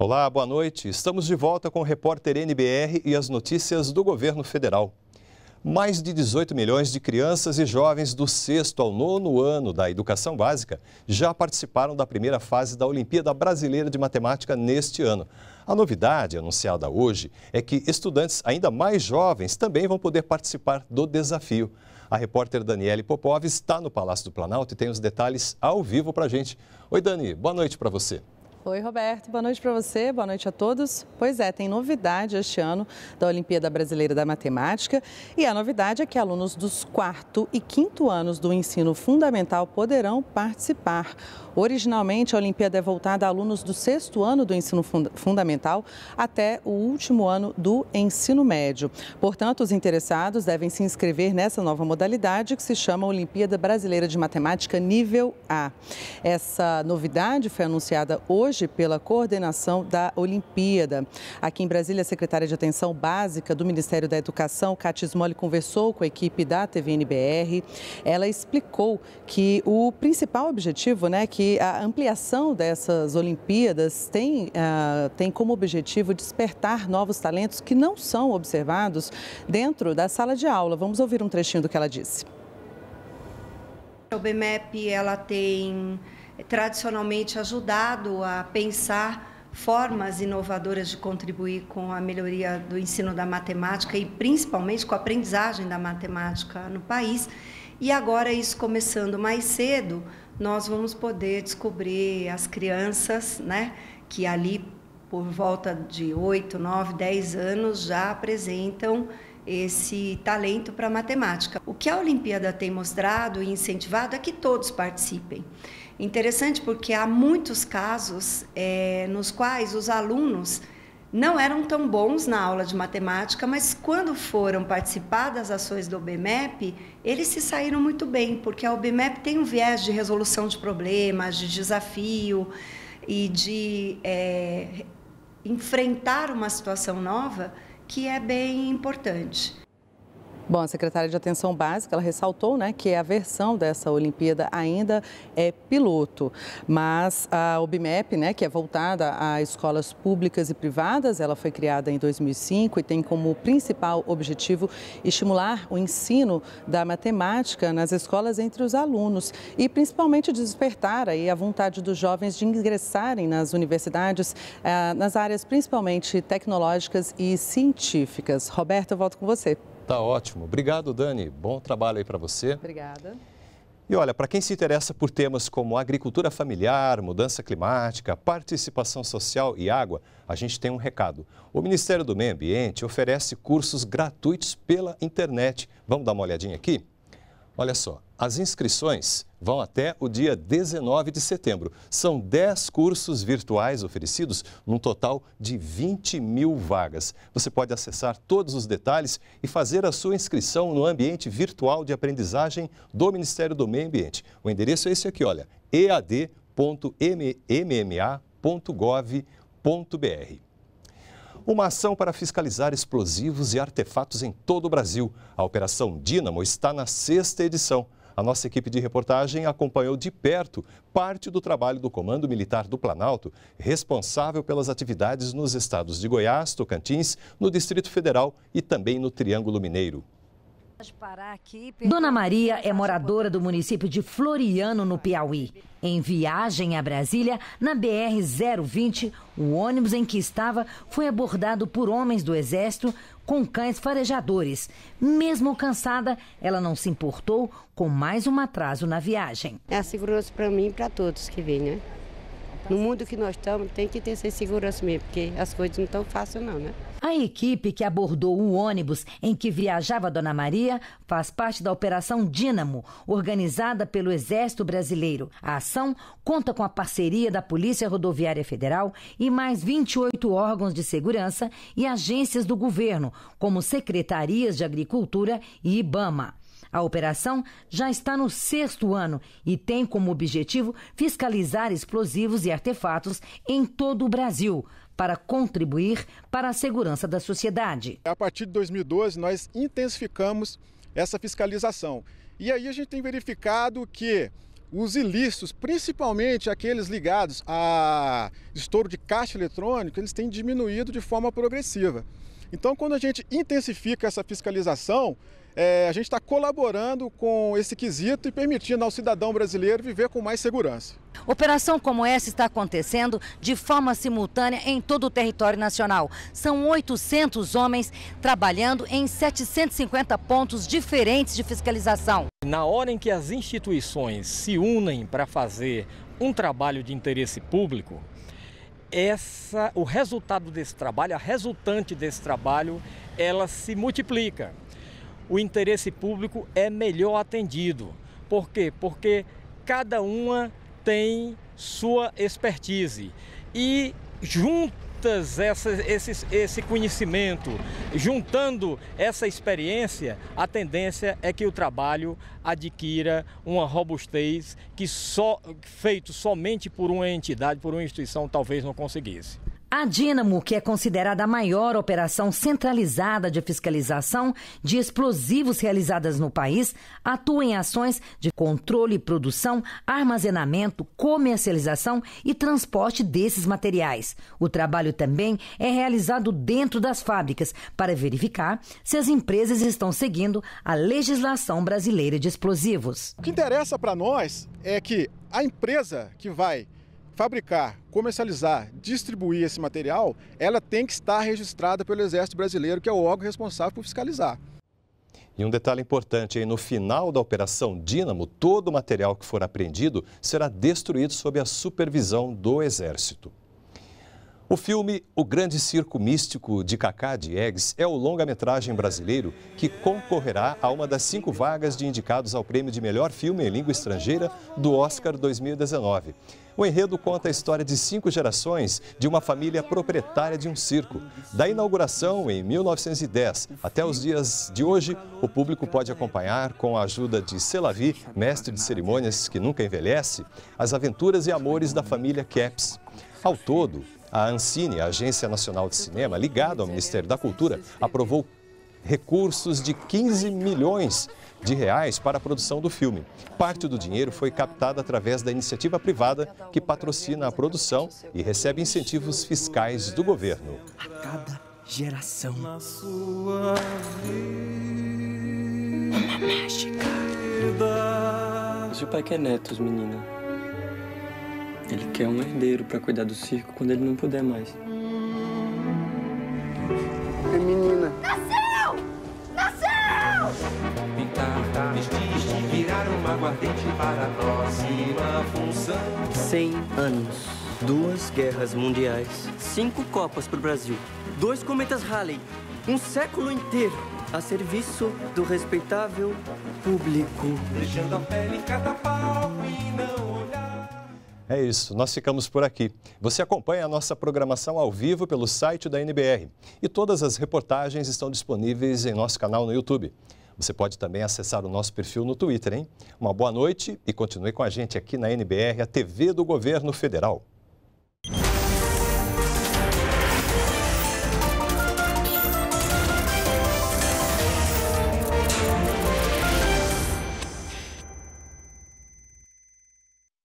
Olá, boa noite. Estamos de volta com o repórter NBR e as notícias do governo federal. Mais de 18 milhões de crianças e jovens do sexto ao nono ano da educação básica já participaram da primeira fase da Olimpíada Brasileira de Matemática neste ano. A novidade anunciada hoje é que estudantes ainda mais jovens também vão poder participar do desafio. A repórter Daniele Popov está no Palácio do Planalto e tem os detalhes ao vivo para a gente. Oi, Dani, boa noite para você. Oi, Roberto. Boa noite para você, boa noite a todos. Pois é, tem novidade este ano da Olimpíada Brasileira da Matemática. E a novidade é que alunos dos quarto e quinto anos do ensino fundamental poderão participar. Originalmente, a Olimpíada é voltada a alunos do sexto ano do ensino fund fundamental até o último ano do ensino médio. Portanto, os interessados devem se inscrever nessa nova modalidade que se chama Olimpíada Brasileira de Matemática Nível A. Essa novidade foi anunciada hoje hoje pela coordenação da Olimpíada. Aqui em Brasília, a secretária de Atenção Básica do Ministério da Educação, Cátia Smolli, conversou com a equipe da TVNBR. Ela explicou que o principal objetivo, né, que a ampliação dessas Olimpíadas tem, uh, tem como objetivo despertar novos talentos que não são observados dentro da sala de aula. Vamos ouvir um trechinho do que ela disse. O BMEP ela tem é tradicionalmente ajudado a pensar formas inovadoras de contribuir com a melhoria do ensino da matemática e principalmente com a aprendizagem da matemática no país. E agora isso começando mais cedo, nós vamos poder descobrir as crianças, né, que ali por volta de 8, 9, 10 anos já apresentam esse talento para matemática. O que a Olimpíada tem mostrado e incentivado é que todos participem. Interessante porque há muitos casos é, nos quais os alunos não eram tão bons na aula de matemática, mas quando foram participar das ações do OBMEP, eles se saíram muito bem, porque a OBMEP tem um viés de resolução de problemas, de desafio e de é, enfrentar uma situação nova que é bem importante. Bom, a secretária de Atenção Básica, ela ressaltou né, que a versão dessa Olimpíada ainda é piloto, mas a OBMEP, né, que é voltada a escolas públicas e privadas, ela foi criada em 2005 e tem como principal objetivo estimular o ensino da matemática nas escolas entre os alunos e principalmente despertar aí a vontade dos jovens de ingressarem nas universidades, eh, nas áreas principalmente tecnológicas e científicas. Roberto, eu volto com você. Tá ótimo. Obrigado, Dani. Bom trabalho aí para você. Obrigada. E olha, para quem se interessa por temas como agricultura familiar, mudança climática, participação social e água, a gente tem um recado. O Ministério do Meio Ambiente oferece cursos gratuitos pela internet. Vamos dar uma olhadinha aqui? Olha só, as inscrições vão até o dia 19 de setembro. São 10 cursos virtuais oferecidos, num total de 20 mil vagas. Você pode acessar todos os detalhes e fazer a sua inscrição no ambiente virtual de aprendizagem do Ministério do Meio Ambiente. O endereço é esse aqui, olha, ead.mma.gov.br uma ação para fiscalizar explosivos e artefatos em todo o Brasil. A Operação Dínamo está na sexta edição. A nossa equipe de reportagem acompanhou de perto parte do trabalho do Comando Militar do Planalto, responsável pelas atividades nos estados de Goiás, Tocantins, no Distrito Federal e também no Triângulo Mineiro. Dona Maria é moradora do município de Floriano, no Piauí. Em viagem a Brasília, na BR-020, o ônibus em que estava foi abordado por homens do Exército com cães farejadores. Mesmo cansada, ela não se importou com mais um atraso na viagem. É a para mim e para todos que vêm, né? No mundo que nós estamos, tem que ter essa segurança mesmo, porque as coisas não estão fáceis não, né? A equipe que abordou o ônibus em que viajava Dona Maria faz parte da Operação Dínamo, organizada pelo Exército Brasileiro. A ação conta com a parceria da Polícia Rodoviária Federal e mais 28 órgãos de segurança e agências do governo, como secretarias de Agricultura e IBAMA. A operação já está no sexto ano e tem como objetivo fiscalizar explosivos e artefatos em todo o Brasil, para contribuir para a segurança da sociedade. A partir de 2012, nós intensificamos essa fiscalização. E aí a gente tem verificado que os ilícitos, principalmente aqueles ligados a estouro de caixa eletrônica, eles têm diminuído de forma progressiva. Então, quando a gente intensifica essa fiscalização, é, a gente está colaborando com esse quesito e permitindo ao cidadão brasileiro viver com mais segurança. Operação como essa está acontecendo de forma simultânea em todo o território nacional. São 800 homens trabalhando em 750 pontos diferentes de fiscalização. Na hora em que as instituições se unem para fazer um trabalho de interesse público, essa, o resultado desse trabalho, a resultante desse trabalho, ela se multiplica. O interesse público é melhor atendido. Por quê? Porque cada uma tem sua expertise. E junto juntas essa, esse, esse conhecimento, juntando essa experiência, a tendência é que o trabalho adquira uma robustez que só feito somente por uma entidade, por uma instituição, talvez não conseguisse. A Dínamo, que é considerada a maior operação centralizada de fiscalização de explosivos realizadas no país, atua em ações de controle, e produção, armazenamento, comercialização e transporte desses materiais. O trabalho também é realizado dentro das fábricas para verificar se as empresas estão seguindo a legislação brasileira de explosivos. O que interessa para nós é que a empresa que vai fabricar, comercializar, distribuir esse material, ela tem que estar registrada pelo Exército Brasileiro, que é o órgão responsável por fiscalizar. E um detalhe importante, no final da Operação Dínamo, todo o material que for apreendido será destruído sob a supervisão do Exército. O filme O Grande Circo Místico de Cacá Eggs é o longa-metragem brasileiro que concorrerá a uma das cinco vagas de indicados ao prêmio de melhor filme em língua estrangeira do Oscar 2019. O enredo conta a história de cinco gerações de uma família proprietária de um circo. Da inauguração em 1910 até os dias de hoje, o público pode acompanhar, com a ajuda de Selavi, mestre de cerimônias que nunca envelhece, as aventuras e amores da família Keps. Ao todo, a Ancine, a Agência Nacional de Cinema, ligada ao Ministério da Cultura, aprovou recursos de 15 milhões de reais para a produção do filme. Parte do dinheiro foi captada através da iniciativa privada que patrocina a produção e recebe incentivos fiscais do governo. A cada geração. Uma mágica. Se o pai quer é netos, menina. Ele quer um herdeiro para cuidar do circo quando ele não puder mais. É menina. Nasceu! Nasceu! Pintar, vestir, virar uma guardente para a próxima função. Cem anos. Duas guerras mundiais. Cinco Copas para o Brasil. Dois cometas Halley. Um século inteiro a serviço do respeitável público. Deixando a pele em cada palco e não olhar. É isso, nós ficamos por aqui. Você acompanha a nossa programação ao vivo pelo site da NBR e todas as reportagens estão disponíveis em nosso canal no YouTube. Você pode também acessar o nosso perfil no Twitter, hein? Uma boa noite e continue com a gente aqui na NBR, a TV do Governo Federal.